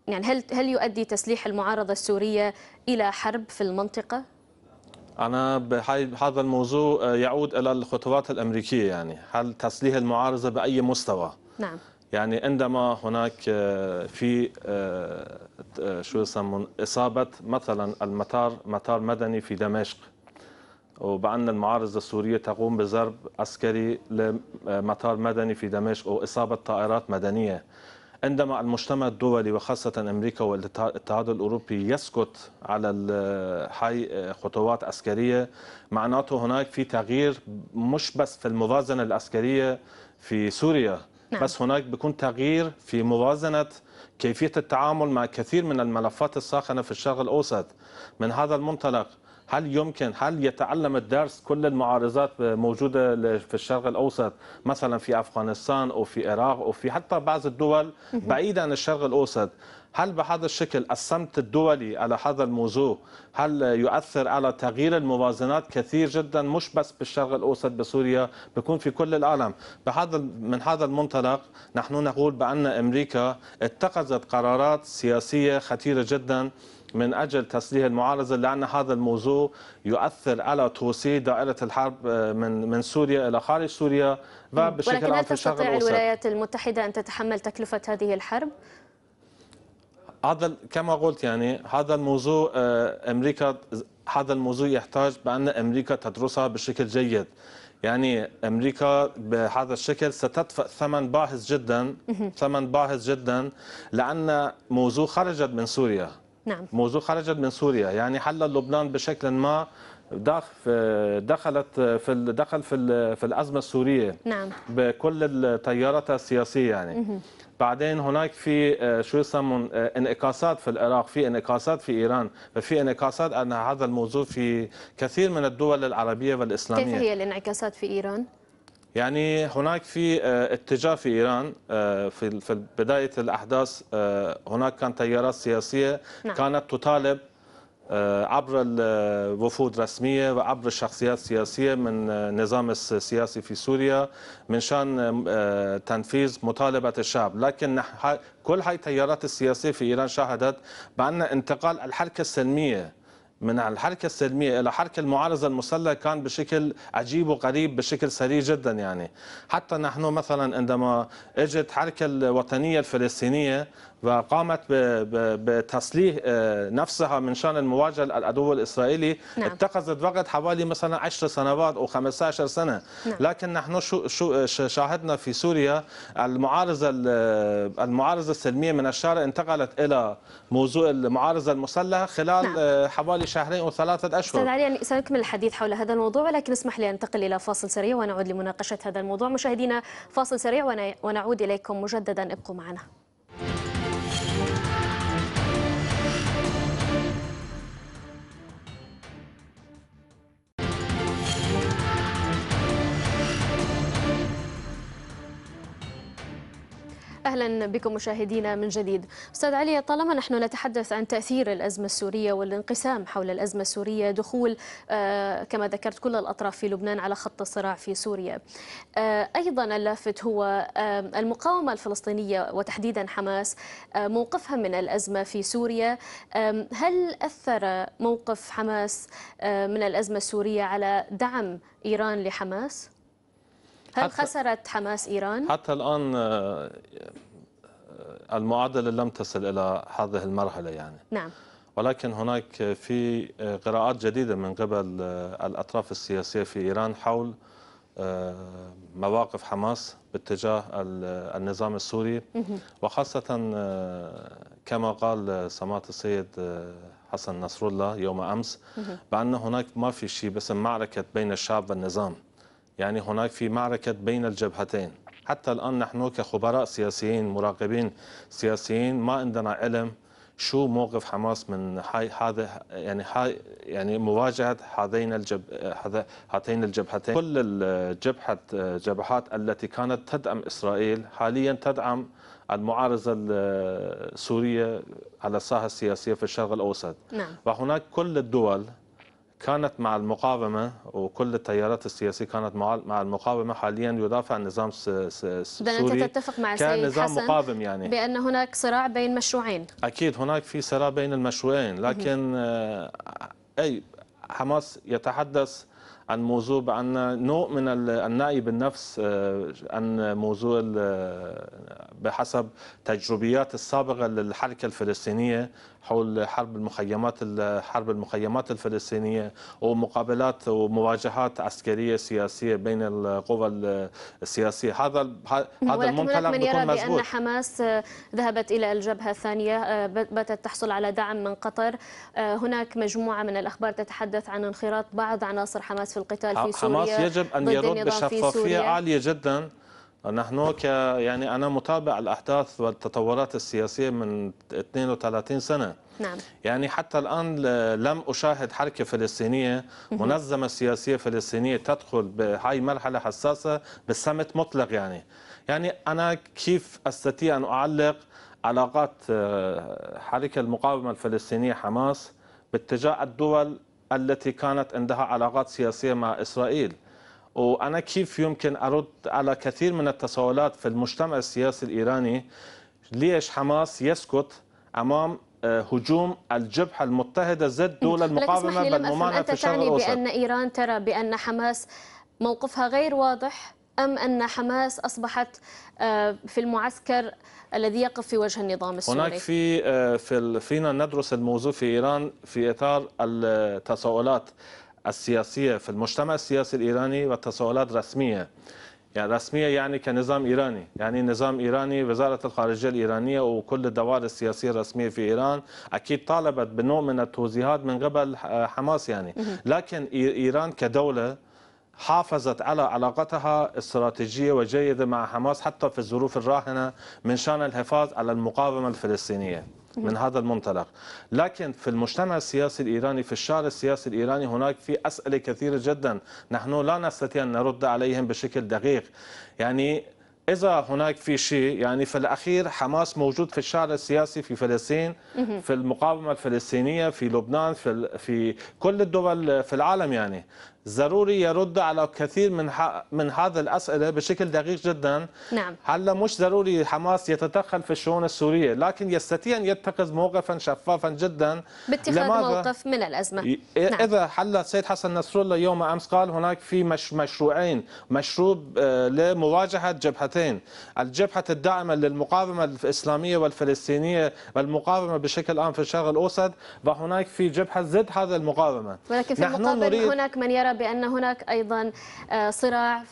يعني هل هل يؤدي تسليح المعارضة السورية إلى حرب في المنطقة؟ أنا بهذا الموضوع آه، يعود إلى الخطوات الأمريكية يعني هل تسليح المعارضة بأي مستوى؟ نعم يعني عندما هناك في شو يسمون إصابة مثلا المطار مطار مدني في دمشق وبأن المعارضة السورية تقوم بضرب عسكري لمطار مدني في دمشق وإصابة طائرات مدنية عندما المجتمع الدولي وخاصة أمريكا والاتحاد الأوروبي يسكت على هاي خطوات عسكرية معناته هناك في تغيير مش بس في الموازنة العسكرية في سوريا نعم. بس هناك بيكون تغيير في موازنة كيفية التعامل مع كثير من الملفات الساخنة في الشرق الأوسط من هذا المنطلق هل يمكن هل يتعلم الدرس كل المعارضات موجودة في الشرق الأوسط مثلا في أفغانستان أو في العراق أو في حتى بعض الدول بعيدة عن الشرق الأوسط هل بهذا الشكل الصمت الدولي على هذا الموضوع هل يؤثر على تغيير الموازنات كثير جدا مش بس بالشرق الاوسط بسوريا بيكون في كل العالم بهذا من هذا المنطلق نحن نقول بان امريكا اتخذت قرارات سياسيه خطيره جدا من اجل تسليح المعارضه لان هذا الموضوع يؤثر على توسيع دائره الحرب آه، من من سوريا الى خارج سوريا وبشكل عام في الشرق الاوسط ولكن هل تستطيع الولايات المتحده ان تتحمل تكلفه هذه الحرب؟ هذا كما قلت يعني هذا الموضوع آه، امريكا هذا الموضوع يحتاج بان امريكا تدرسها بشكل جيد يعني امريكا بهذا الشكل ستدفع ثمن باهظ جدا ثمن باهظ جدا لان موضوع خرجت من سوريا نعم موضوع خرجت من سوريا يعني حل لبنان بشكل ما دخلت في دخل في في الازمه السوريه نعم بكل التيارات السياسيه يعني بعدين هناك في آه، شو يسمون آه، انعكاسات في العراق في انعكاسات في ايران ففي انعكاسات ان هذا الموضوع في كثير من الدول العربيه والاسلاميه كيف هي الانعكاسات في ايران يعني هناك في آه، اتجاه في ايران في بدايه الاحداث هناك كان تيارات سياسيه نعم. كانت تطالب آه، عبر الوفود الرسمية وعبر الشخصيات السياسية من النظام آه، السياسي في سوريا من شان آه، تنفيذ مطالبة الشعب لكن كل هاي التيارات السياسية في إيران شهدت بأن انتقال الحركة السلمية من الحركة السلمية إلى حركة المعارضة المسلحة كان بشكل عجيب وقريب بشكل سريع جدا يعني حتى نحن مثلا عندما اجت حركة الوطنية الفلسطينية وقامت بتسليح آه، نفسها من شان المواجهه العدو الاسرائيلي نعم. اتخذت وقت حوالي مثلا 10 سنوات او 15 سنه نعم. لكن نحن شو شو شاهدنا في سوريا المعارضه المعارضه السلميه من الشارع انتقلت الى موضوع المعارضه المسلحه خلال نعم. آه، حوالي شهرين او ثلاثه اشهر استاذ علي يعني سنكمل الحديث حول هذا الموضوع ولكن اسمح لي انتقل الى فاصل سريع ونعود لمناقشه هذا الموضوع مشاهدينا فاصل سريع ونعود اليكم مجددا ابقوا معنا أهلا بكم مشاهدينا من جديد أستاذ علي طالما نحن نتحدث عن تأثير الأزمة السورية والانقسام حول الأزمة السورية دخول آه، كما ذكرت كل الأطراف في لبنان على خط الصراع في سوريا آه، أيضا اللافت هو آه، المقاومة الفلسطينية وتحديدا حماس موقفها من الأزمة في سوريا هل أثر موقف حماس من الأزمة السورية على دعم إيران لحماس؟ هل خسرت حماس إيران؟ حتى الآن آه، آه، المعادلة لم تصل إلى هذه المرحلة يعني نعم ولكن هناك في آه، قراءات جديدة من قبل الأطراف السياسية في إيران حول مواقف حماس باتجاه النظام السوري وخاصة كما قال سماحة السيد حسن نصر الله يوم أمس بأن هناك ما في شيء باسم معركة بين الشعب والنظام يعني هناك في معركة بين الجبهتين حتى الآن نحن كخبراء سياسيين مراقبين سياسيين ما عندنا علم شو موقف حماس من هاي هذا يعني هاي يعني مواجهه هذين الجب هاتين الجبهتين كل الجبهه جبهات التي كانت تدعم اسرائيل حاليا تدعم المعارضه السوريه على الساحه السياسيه في الشرق الاوسط نعم. وهناك كل الدول كانت مع المقاومة وكل التيارات السياسية كانت مع المقاومة حاليا يدافع النظام السوري أنت تتفق مع سيد نظام مقاوم يعني بأن هناك صراع بين مشروعين أكيد هناك في صراع بين المشروعين لكن آه، أي حماس يتحدث عن موضوع بأن نوع من النائي بالنفس آه، عن موضوع آه، بحسب تجربيات السابقة للحركة الفلسطينية حول حرب المخيمات حرب المخيمات الفلسطينيه ومقابلات ومواجهات عسكريه سياسيه بين القوى السياسيه هذا هذا المنطلق من يرى بأن حماس آه، ذهبت إلى الجبهة الثانية آه، باتت تحصل على دعم من قطر آه، هناك مجموعة من الأخبار تتحدث عن انخراط بعض عناصر حماس في القتال في سوريا حماس يجب أن يرد بشفافية عالية جدا نحن ك يعني انا متابع الاحداث والتطورات السياسيه من 32 سنه نعم يعني حتى الان لم اشاهد حركه فلسطينيه منظمه سياسيه فلسطينيه تدخل بهاي مرحله حساسه بالصمت مطلق يعني يعني انا كيف استطيع ان اعلق علاقات آه، حركه المقاومه الفلسطينيه حماس باتجاه الدول التي كانت عندها علاقات سياسيه مع اسرائيل وأنا كيف يمكن أرد على كثير من التساؤلات في المجتمع السياسي الإيراني ليش حماس يسكت أمام آه، هجوم الجبهة المتحدة ضد دول المقاومة بالممانعة في الشرق الأوسط أنت تعني بأن إيران ترى بأن حماس موقفها غير واضح أم أن حماس أصبحت آه، في المعسكر الذي يقف في وجه النظام السوري هناك في, آه، في فينا ندرس الموضوع في إيران في إطار التساؤلات السياسية في المجتمع السياسي الإيراني والتساؤلات رسمية يعني رسمية يعني كنظام إيراني يعني نظام إيراني وزارة الخارجية الإيرانية وكل الدوائر السياسية الرسمية في إيران أكيد طالبت بنوع من التوجيهات من قبل حماس يعني لكن إيران كدولة حافظت على علاقتها استراتيجية وجيدة مع حماس حتى في الظروف الراهنة من شان الحفاظ على المقاومة الفلسطينية من هذا المنطلق لكن في المجتمع السياسي الإيراني في الشارع السياسي الإيراني هناك في أسئلة كثيرة جدا نحن لا نستطيع أن نرد عليهم بشكل دقيق يعني إذا هناك في شيء يعني في الأخير حماس موجود في الشارع السياسي في فلسطين في المقاومة الفلسطينية في لبنان في, في كل الدول في العالم يعني ضروري يرد على كثير من من هذه الاسئله بشكل دقيق جدا نعم هلا مش ضروري حماس يتدخل في الشؤون السوريه لكن يستطيع ان يتخذ موقفا شفافا جدا باتخاذ موقف من الازمه نعم. اذا هلا السيد حسن نصر الله يوم امس قال هناك في مش مشروعين مشروع آه، لمواجهه جبهتين الجبهه الداعمه للمقاومه الاسلاميه والفلسطينيه والمقاومه بشكل عام في الشرق الاوسط وهناك في جبهه ضد هذا المقاومه ولكن في المقابل نريد... هناك من يرى بأن هناك أيضا آه، صراع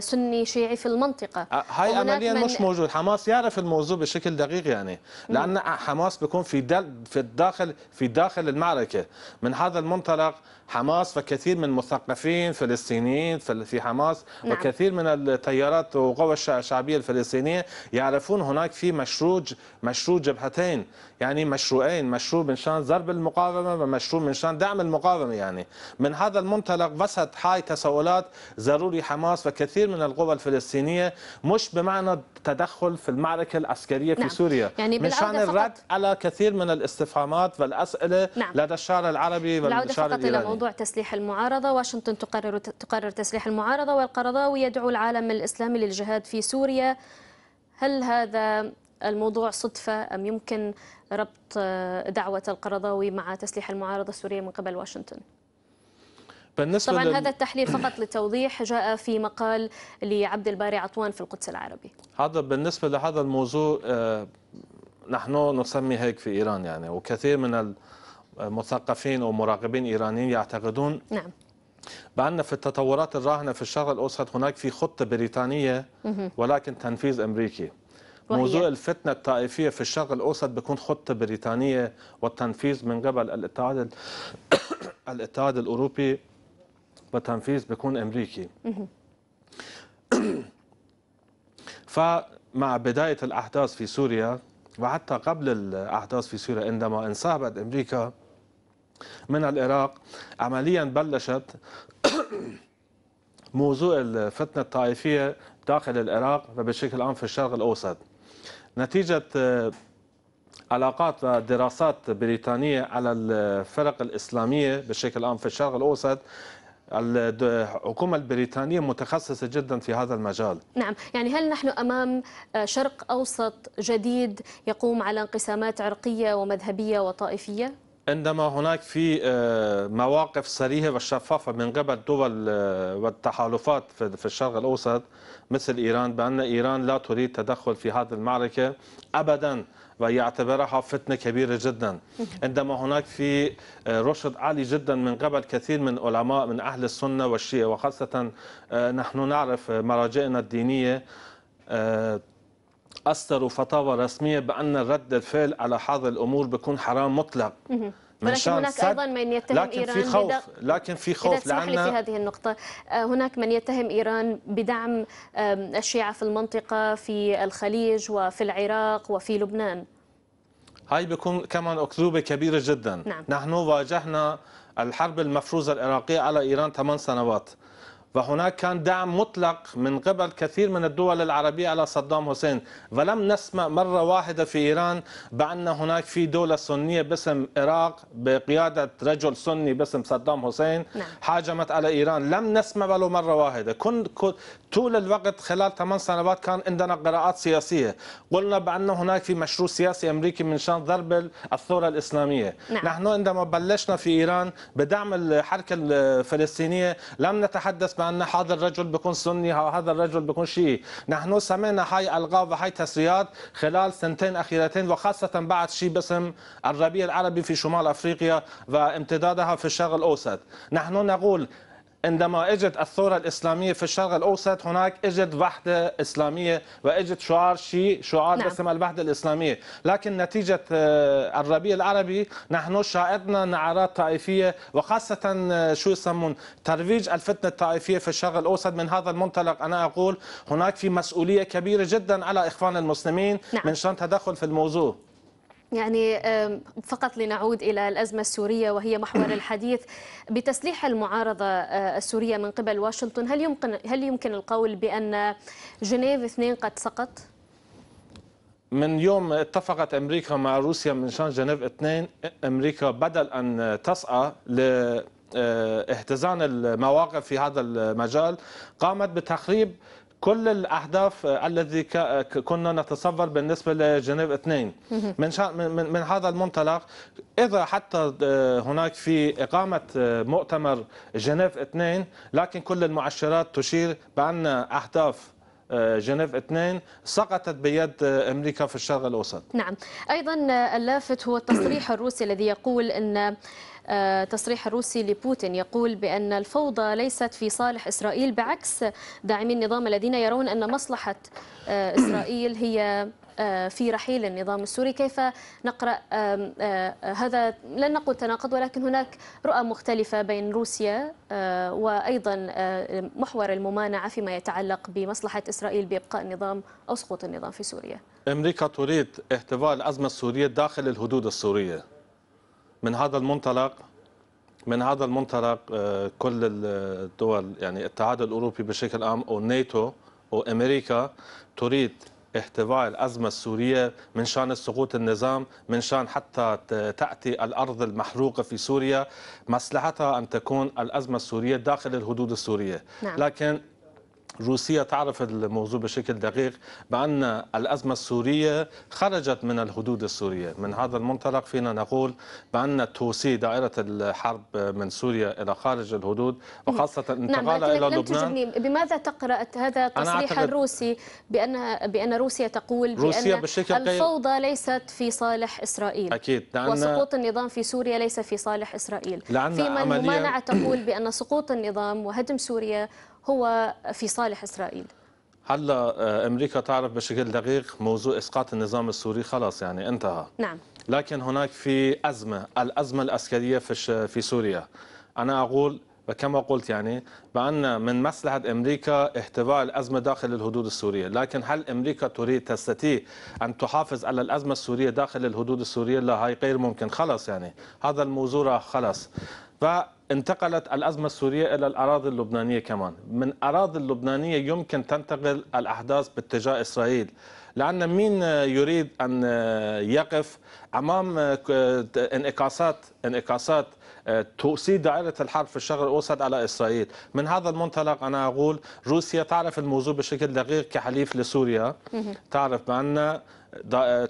سني شيعي في المنطقة آه، هاي عمليا مش موجود حماس يعرف الموضوع بشكل دقيق يعني لأن حماس بيكون في في الداخل في داخل المعركة من هذا المنطلق حماس فكثير من مثقفين فلسطينيين في حماس نعم. وكثير من التيارات وقوى الشعبيه الفلسطينيه يعرفون هناك في مشروع مشروع جبهتين يعني مشروعين مشروع من شان ضرب المقاومه ومشروع من شان دعم المقاومه يعني من هذا المنطلق وسط هاي تساؤلات ضروري حماس وكثير من القوى الفلسطينيه مش بمعنى التدخل في المعركه العسكريه في نعم. سوريا يعني من شان الرد على كثير من الاستفهامات والاسئله نعم. لدى الشعب العربي الى الايراني موضوع تسليح المعارضة واشنطن تقرر, تقرر تسليح المعارضة والقرضاوي يدعو العالم الإسلامي للجهاد في سوريا هل هذا الموضوع صدفة أم يمكن ربط آه، دعوة القرضاوي مع تسليح المعارضة السورية من قبل واشنطن؟ بالنسبة طبعا لل... هذا التحليل فقط للتوضيح جاء في مقال لعبد الباري عطوان في القدس العربي هذا بالنسبة لهذا الموضوع آه، نحن نسمي هيك في إيران يعني وكثير من ال... مثقفين أو مراقبين إيرانيين يعتقدون نعم بأن في التطورات الراهنة في الشرق الأوسط هناك في خطة بريطانية ولكن تنفيذ أمريكي موضوع الفتنة الطائفية في الشرق الأوسط بيكون خطة بريطانية والتنفيذ من قبل الاتحاد [coughs] الاتحاد الأوروبي والتنفيذ بيكون أمريكي [coughs] فمع بداية الأحداث في سوريا وحتى قبل الأحداث في سوريا عندما انسحبت أمريكا من العراق عمليا بلشت [coughs] موضوع الفتنة الطائفية داخل العراق وبشكل عام في الشرق الأوسط نتيجة آه، علاقات ودراسات بريطانية على الفرق الإسلامية بشكل عام في الشرق الأوسط الحكومة البريطانية متخصصة جدا في هذا المجال نعم يعني هل نحن أمام آه، شرق أوسط جديد يقوم على انقسامات عرقية ومذهبية وطائفية؟ عندما هناك في آه، مواقف صريحة وشفافة من قبل الدول آه، والتحالفات في الشرق الأوسط مثل إيران بأن إيران لا تريد تدخل في هذه المعركة أبدا ويعتبرها فتنة كبيرة جدا عندما هناك في آه، رشد عالي جدا من قبل كثير من علماء من أهل السنة والشيعة وخاصة نحن نعرف مراجعنا الدينية اصدروا فتاوى رسميه بان رد الفعل على هذا الامور بيكون حرام مطلق من ولكن هناك سد... ايضا من يتهم لكن ايران في خوف لكن في خوف لان لي في هذه النقطه آه، هناك من يتهم ايران بدعم الشيعه في المنطقه في الخليج وفي العراق وفي لبنان هاي بيكون كمان أكذوبة كبيرة جدا نعم. نحن واجهنا الحرب المفروزة العراقية على إيران 8 سنوات وهناك كان دعم مطلق من قبل كثير من الدول العربية على صدام حسين ولم نسمع مرة واحدة في إيران بأن هناك في دولة سنية باسم العراق بقيادة رجل سني باسم صدام حسين نعم. حاجمت على إيران لم نسمع ولو مرة واحدة كن طول الوقت خلال ثمان سنوات كان عندنا قراءات سياسية قلنا بأن هناك في مشروع سياسي أمريكي من شان ضرب الثورة الإسلامية نعم. نحن عندما بلشنا في إيران بدعم الحركة الفلسطينية لم نتحدث بان هذا الرجل بيكون سني او هذا الرجل بيكون شيعي نحن سمعنا هاي الغاء وهاي تسريات خلال سنتين اخيرتين وخاصه بعد شيء باسم الربيع العربي في شمال افريقيا وامتدادها في الشرق الاوسط نحن نقول عندما اجت الثوره الاسلاميه في الشرق الاوسط هناك اجت وحده اسلاميه واجت شعار شيء شعار نعم. باسم الوحده الاسلاميه لكن نتيجه آه، الربيع العربي نحن شاهدنا نعرات طائفيه وخاصه آه، شو يسمون ترويج الفتنه الطائفيه في الشرق الاوسط من هذا المنطلق انا اقول هناك في مسؤوليه كبيره جدا على اخوان المسلمين نعم. من شان تدخل في الموضوع يعني فقط لنعود إلى الأزمة السورية وهي محور [coughs] الحديث بتسليح المعارضة آه، السورية من قبل واشنطن هل يمكن هل يمكن القول بأن جنيف اثنين قد سقط؟ من يوم اتفقت امريكا مع روسيا من شان جنيف اثنين امريكا بدل ان تسعى آه، اهتزان المواقف في هذا المجال قامت بتخريب كل الاهداف آه، الذي آه، كنا نتصور بالنسبه لجنيف اثنين من, من من هذا المنطلق اذا حتى آه، هناك في اقامه مؤتمر جنيف اثنين لكن كل المؤشرات تشير بان اهداف جنيف 2 سقطت بيد امريكا في الشرق الاوسط. نعم، ايضا اللافت هو التصريح الروسي الذي يقول ان آه، تصريح الروسي لبوتين يقول بأن الفوضى ليست في صالح إسرائيل بعكس داعمي النظام الذين يرون أن مصلحة آه، إسرائيل هي آه، في رحيل النظام السوري كيف نقرأ هذا لن نقول تناقض ولكن هناك رؤى مختلفة بين روسيا وأيضا محور الممانعة فيما يتعلق بمصلحة إسرائيل بإبقاء النظام أو سقوط النظام في سوريا أمريكا تريد احتواء الأزمة السورية داخل الحدود السورية من هذا المنطلق من هذا المنطلق آه، كل الدول يعني الاتحاد الاوروبي بشكل عام او ناتو او امريكا تريد احتواء الأزمة السورية من شان سقوط النظام من شان حتى تأتي الأرض المحروقة في سوريا مصلحتها أن تكون الأزمة السورية داخل الحدود السورية نعم. لكن روسيا تعرف الموضوع بشكل دقيق بأن الأزمة السورية خرجت من الحدود السورية من هذا المنطلق فينا نقول بأن توسيع دائرة الحرب من سوريا إلى خارج الحدود وخاصة انتقالها نعم إلى لبنان تجبني. بماذا تقرأ هذا التصريح الروسي بأن بأن روسيا تقول بأن روسيا بشكل الفوضى غير... ليست في صالح إسرائيل أكيد لأن... وسقوط النظام في سوريا ليس في صالح إسرائيل لأن فيما عملية... الممانعة تقول بأن سقوط النظام وهدم سوريا هو في صالح إسرائيل هلا آه، امريكا تعرف بشكل دقيق موضوع اسقاط النظام السوري خلاص يعني انتهى نعم لكن هناك في ازمه الازمه العسكريه في في سوريا انا اقول وكما قلت يعني بأن من مصلحة أمريكا احتواء الأزمة داخل الحدود السورية لكن هل أمريكا تريد تستطيع أن تحافظ على الأزمة السورية داخل الحدود السورية لا هاي غير ممكن خلاص يعني هذا الموضوع خلاص انتقلت الأزمة السورية إلى الأراضي اللبنانية كمان من أراضي اللبنانية يمكن تنتقل الأحداث باتجاه إسرائيل لأن مين يريد أن يقف أمام انعكاسات انعكاسات تؤسد دائرة الحرب في الشرق الأوسط على إسرائيل من هذا المنطلق أنا أقول روسيا تعرف الموضوع بشكل دقيق كحليف لسوريا تعرف بأن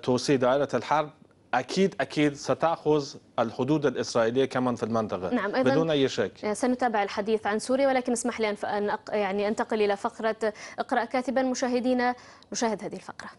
توسيع دائرة الحرب اكيد اكيد ستاخذ الحدود الاسرائيليه كمان في المنطقه نعم أيضاً بدون اي شك آه، سنتابع الحديث عن سوريا ولكن اسمح لي ان يعني انتقل الى فقره اقرا كاتبا مشاهدينا نشاهد هذه الفقره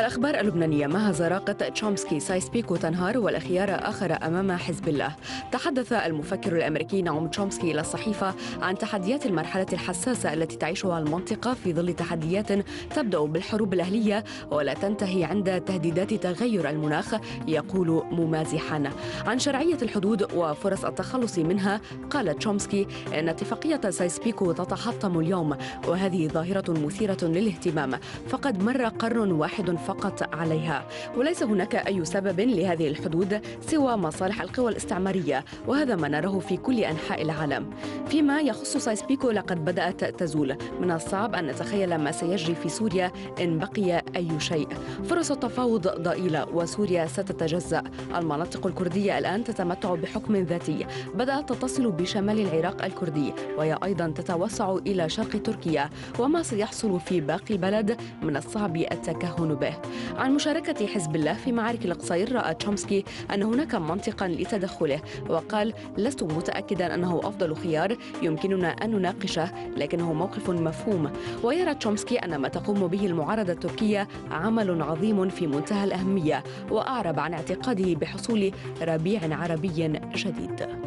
الأخبار اللبنانية مها زراقة تشومسكي سايسبيكو تنهار والخيار آخر أمام حزب الله تحدث المفكر الأمريكي نعوم تشومسكي إلى الصحيفة عن تحديات المرحلة الحساسة التي تعيشها المنطقة في ظل تحديات تبدأ بالحروب الأهلية ولا تنتهي عند تهديدات تغير المناخ يقول ممازحا عن شرعية الحدود وفرص التخلص منها قال تشومسكي أن اتفاقية سايسبيكو تتحطم اليوم وهذه ظاهرة مثيرة للاهتمام فقد مر قرن واحد فقط عليها وليس هناك أي سبب لهذه الحدود سوى مصالح القوى الاستعمارية وهذا ما نراه في كل أنحاء العالم فيما يخص سايس بيكو لقد بدأت تزول من الصعب أن نتخيل ما سيجري في سوريا إن بقي أي شيء فرص التفاوض ضئيلة وسوريا ستتجزأ المناطق الكردية الآن تتمتع بحكم ذاتي بدأت تتصل بشمال العراق الكردي وهي أيضا تتوسع إلى شرق تركيا وما سيحصل في باقي البلد من الصعب التكهن به عن مشاركة حزب الله في معارك القصير رأى تشومسكي أن هناك منطقا لتدخله وقال لست متأكدا أنه أفضل خيار يمكننا أن نناقشه لكنه موقف مفهوم ويرى تشومسكي أن ما تقوم به المعارضة التركية عمل عظيم في منتهى الأهمية وأعرب عن اعتقاده بحصول ربيع عربي جديد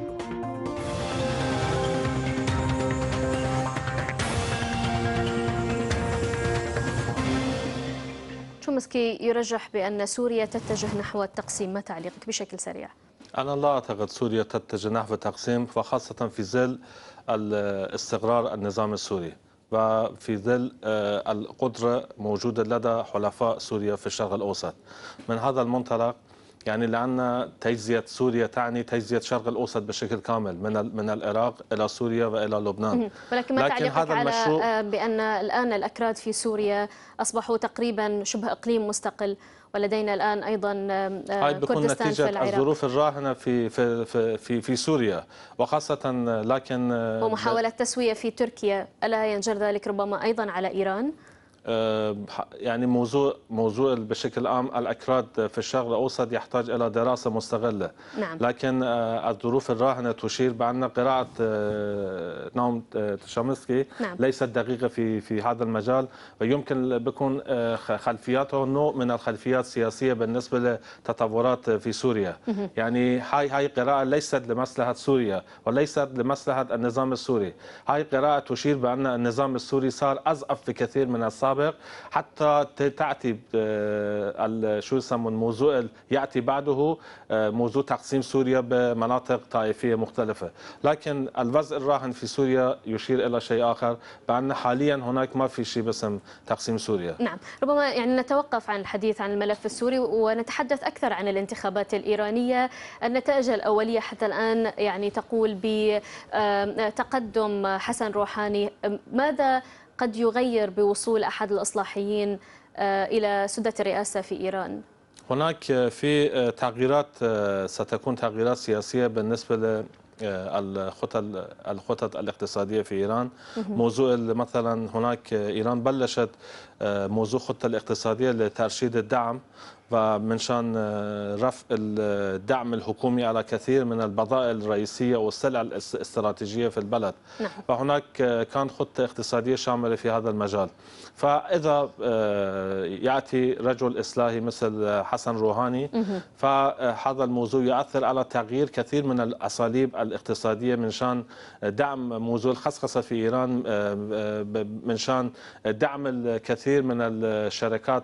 شومسكي يرجح بأن سوريا تتجه نحو التقسيم ما تعليقك بشكل سريع؟ أنا لا أعتقد سوريا تتجه نحو التقسيم وخاصة في ظل الاستقرار النظام السوري وفي ظل آه، القدرة موجودة لدى حلفاء سوريا في الشرق الأوسط من هذا المنطلق يعني لأن تجزية سوريا تعني تجزية شرق الأوسط بشكل كامل من من العراق إلى سوريا وإلى لبنان ولكن ما لكن هذا على المشروع آه، بأن الآن الأكراد في سوريا أصبحوا تقريبا شبه إقليم مستقل ولدينا الان ايضا آه، هاي بتكون نتيجه الظروف الراهنه في في في في سوريا وخاصه لكن آه، ومحاوله تسويه في تركيا الا ينجر ذلك ربما ايضا على ايران آه، يعني موضوع موضوع بشكل عام الاكراد في الشرق الاوسط يحتاج الى دراسه مستغله نعم. لكن آه، الظروف الراهنه تشير بان قراءه آه، نوم تشامسكي نعم. ليست دقيقه في في هذا المجال ويمكن بكون خلفياته نوع من الخلفيات السياسيه بالنسبه لتطورات في سوريا مه. يعني هاي هاي قراءه ليست لمصلحه سوريا وليست لمصلحه النظام السوري هاي قراءه تشير بان النظام السوري صار اضعف بكثير من السابق السابق حتى تاتي آه، شو يسمون موضوع ياتي بعده آه، موضوع تقسيم سوريا بمناطق طائفيه مختلفه، لكن الوضع الراهن في سوريا يشير الى شيء اخر بان حاليا هناك ما في شيء باسم تقسيم سوريا. نعم، ربما يعني نتوقف عن الحديث عن الملف السوري ونتحدث اكثر عن الانتخابات الايرانيه، النتائج الاوليه حتى الان يعني تقول بتقدم حسن روحاني، ماذا قد يغير بوصول أحد الإصلاحيين آه، إلى سدة الرئاسة في إيران؟ هناك آه، في آه، تغييرات ستكون تغييرات سياسية بالنسبة الخطط الخطط الاقتصاديه في ايران موضوع مثلا هناك ايران بلشت موضوع خطه الاقتصاديه لترشيد الدعم فمنشان آه، رفع الدعم الحكومي على كثير من البضائع الرئيسية والسلع الاستراتيجية في البلد نعم. فهناك آه، كان خطة اقتصادية شاملة في هذا المجال فإذا آه، يأتي رجل إصلاحي مثل حسن روهاني فهذا الموضوع يؤثر على تغيير كثير من الأساليب الاقتصادية من شان دعم موضوع الخصخصة في إيران من شان دعم الكثير من الشركات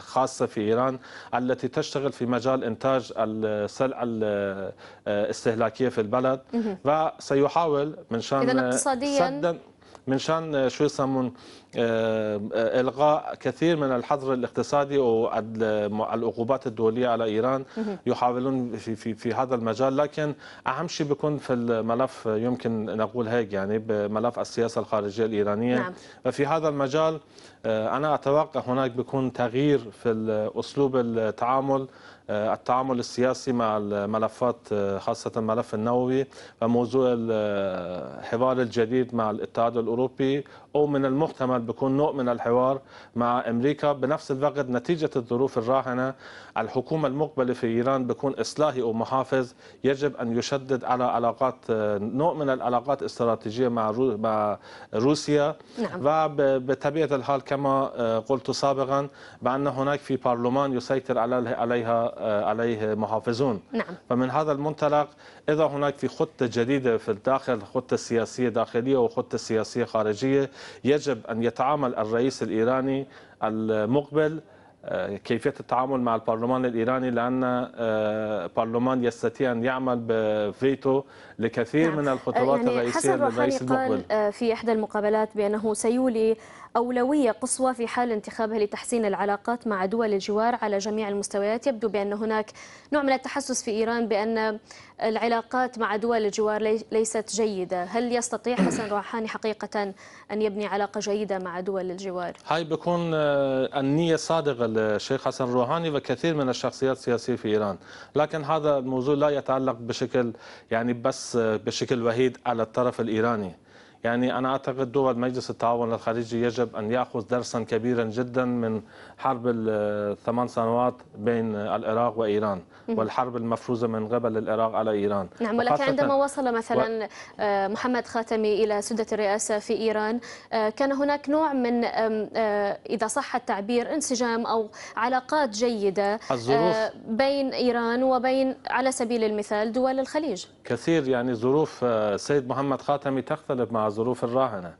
خاصة في إيران التي تشتغل في مجال إنتاج السلع الاستهلاكية آه، في البلد وسيحاول من شان إذا اقتصاديا من شان آه، شو يسمون آه، آه، الغاء كثير من الحظر الاقتصادي والعقوبات الدوليه على ايران يحاولون في في في هذا المجال لكن اهم شيء بيكون في الملف يمكن نقول هيك يعني بملف السياسه الخارجيه الايرانيه نعم. ففي هذا المجال انا اتوقع هناك بيكون تغيير في اسلوب التعامل آه، التعامل السياسي مع الملفات آه، خاصة الملف النووي وموضوع الحوار آه، الجديد مع الاتحاد الأوروبي ومن المحتمل بكون نوع من الحوار مع امريكا بنفس الوقت نتيجه الظروف الراهنه الحكومه المقبله في ايران بكون اصلاحي ومحافظ يجب ان يشدد على علاقات نوع من العلاقات الاستراتيجيه مع مع روسيا نعم. وبطبيعه الحال كما آه، قلت سابقا بان هناك في برلمان يسيطر عليها آه، عليه محافظون نعم. فمن هذا المنطلق اذا هناك في خطه جديده في الداخل خطه سياسيه داخليه وخطه سياسيه خارجيه يجب أن يتعامل الرئيس الإيراني المقبل آه، كيفية التعامل مع البرلمان الإيراني لأن البرلمان آه، يستطيع أن يعمل بفيتو لكثير نعم. من الخطوات آه، يعني الرئيسية للرئيس المقبل في إحدى المقابلات بأنه سيولي أولوية قصوى في حال انتخابها لتحسين العلاقات مع دول الجوار على جميع المستويات يبدو بأن هناك نوع من التحسس في إيران بأن العلاقات مع دول الجوار ليست جيدة هل يستطيع [coughs] حسن روحاني حقيقة أن يبني علاقة جيدة مع دول الجوار؟ هاي بكون آه، النية صادقة للشيخ حسن روحاني وكثير من الشخصيات السياسية في إيران لكن هذا الموضوع لا يتعلق بشكل يعني بس آه، بشكل وحيد على الطرف الإيراني يعني أنا أعتقد دول مجلس التعاون الخليجي يجب أن يأخذ درسا كبيرا جدا من حرب الثمان سنوات بين العراق وإيران والحرب المفروزة من قبل العراق على إيران نعم ولكن عندما وصل مثلا و... آه، محمد خاتمي إلى سدة الرئاسة في إيران آه، كان هناك نوع من آه، إذا صح التعبير انسجام أو علاقات جيدة الظروف بين إيران وبين على سبيل المثال دول الخليج كثير يعني ظروف سيد محمد خاتمي تختلف مع ظروف الراهنة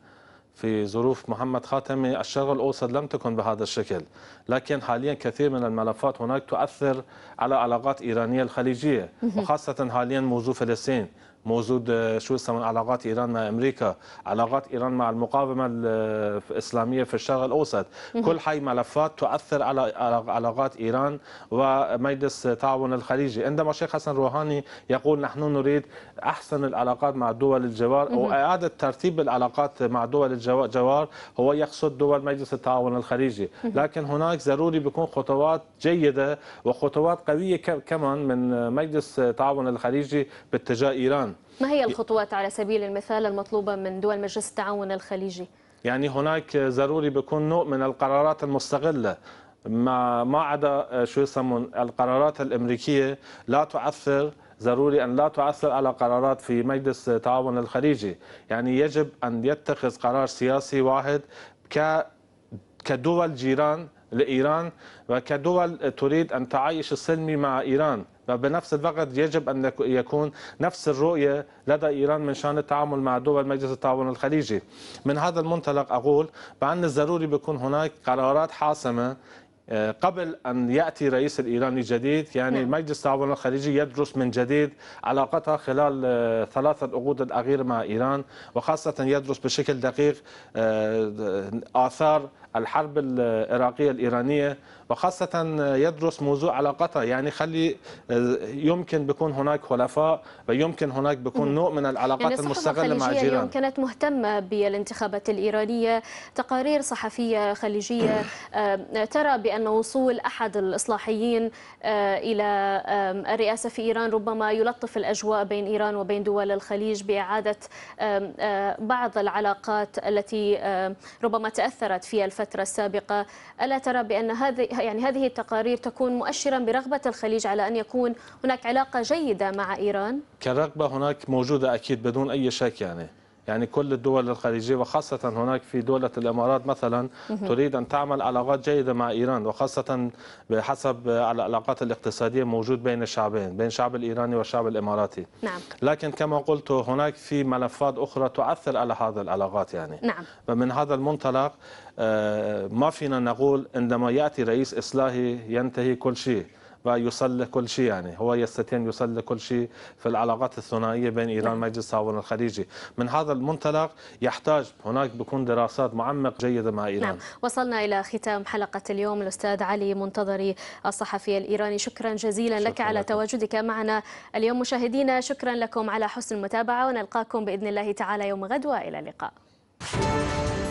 في ظروف محمد خاتمي الشرق الأوسط لم تكن بهذا الشكل لكن حاليا كثير من الملفات هناك تؤثر على علاقات إيرانية الخليجية وخاصة حاليا موضوع فلسطين موجود آه، شو اسمه علاقات ايران مع امريكا علاقات ايران مع المقاومه آه، الاسلاميه في الشرق الاوسط كل هاي ملفات تؤثر على علاقات ايران ومجلس التعاون الخليجي عندما الشيخ حسن روحاني يقول نحن نريد احسن العلاقات مع دول الجوار او اعاده ترتيب العلاقات مع دول الجوار هو يقصد دول مجلس التعاون الخليجي لكن هناك ضروري بيكون خطوات جيده وخطوات قويه كمان من مجلس التعاون الخليجي باتجاه ايران ما هي الخطوات على سبيل المثال المطلوبة من دول مجلس التعاون الخليجي؟ يعني هناك ضروري بيكون نوع من القرارات المستغلة ما ما عدا آه، شو يسمون القرارات الامريكيه لا تؤثر ضروري ان لا تؤثر على قرارات في مجلس التعاون الخليجي، يعني يجب ان يتخذ قرار سياسي واحد ك كدول جيران لايران وكدول تريد ان تعيش السلمي مع ايران، بنفس الوقت يجب أن يكون نفس الرؤية لدى إيران من شان التعامل مع دول مجلس التعاون الخليجي من هذا المنطلق أقول بأن الضروري بيكون هناك قرارات حاسمة آه، قبل أن يأتي رئيس الإيراني الجديد يعني نعم. مجلس التعاون الخليجي يدرس من جديد علاقتها خلال آه، ثلاثة عقود الأخيرة مع إيران وخاصة يدرس بشكل دقيق آه، آثار الحرب العراقية الإيرانية وخاصة يدرس موضوع علاقتها يعني خلي آه، يمكن بكون هناك حلفاء ويمكن هناك بكون نوع من العلاقات يعني المستغلة مع الجيران اليوم كانت مهتمة بالانتخابات الإيرانية تقارير صحفية خليجية [coughs] آه، ترى بأن وصول أحد الإصلاحيين آه، إلى الرئاسة في إيران ربما يلطف الأجواء بين إيران وبين دول الخليج بإعادة بعض العلاقات التي ربما تأثرت في الفترة الفترة السابقة ألا ترى بأن هذه يعني هذه التقارير تكون مؤشرا برغبة الخليج على أن يكون هناك علاقة جيدة مع إيران؟ كرغبة هناك موجودة أكيد بدون أي شك يعني يعني كل الدول الخليجية وخاصة هناك في دولة الإمارات مثلا تريد أن تعمل علاقات جيدة مع إيران وخاصة بحسب العلاقات الاقتصادية موجود بين الشعبين بين الشعب الإيراني والشعب الإماراتي نعم. لكن كما قلت هناك في ملفات أخرى تؤثر على هذه العلاقات يعني نعم. فمن هذا المنطلق آه، ما فينا نقول عندما يأتي رئيس إصلاحي ينتهي كل شيء ويصل كل شيء يعني هو يستطيع أن يصل لكل شيء في العلاقات الثنائية بين إيران نعم. مجلس التعاون الخليجي من هذا المنطلق يحتاج هناك بكون دراسات معمق جيدة مع إيران نعم. وصلنا إلى ختام حلقة اليوم الأستاذ علي منتظري الصحفي الإيراني شكرا جزيلا شكرا لك على تواجدك معنا اليوم مشاهدينا شكرا لكم على حسن المتابعة ونلقاكم بإذن الله تعالى يوم غد وإلى اللقاء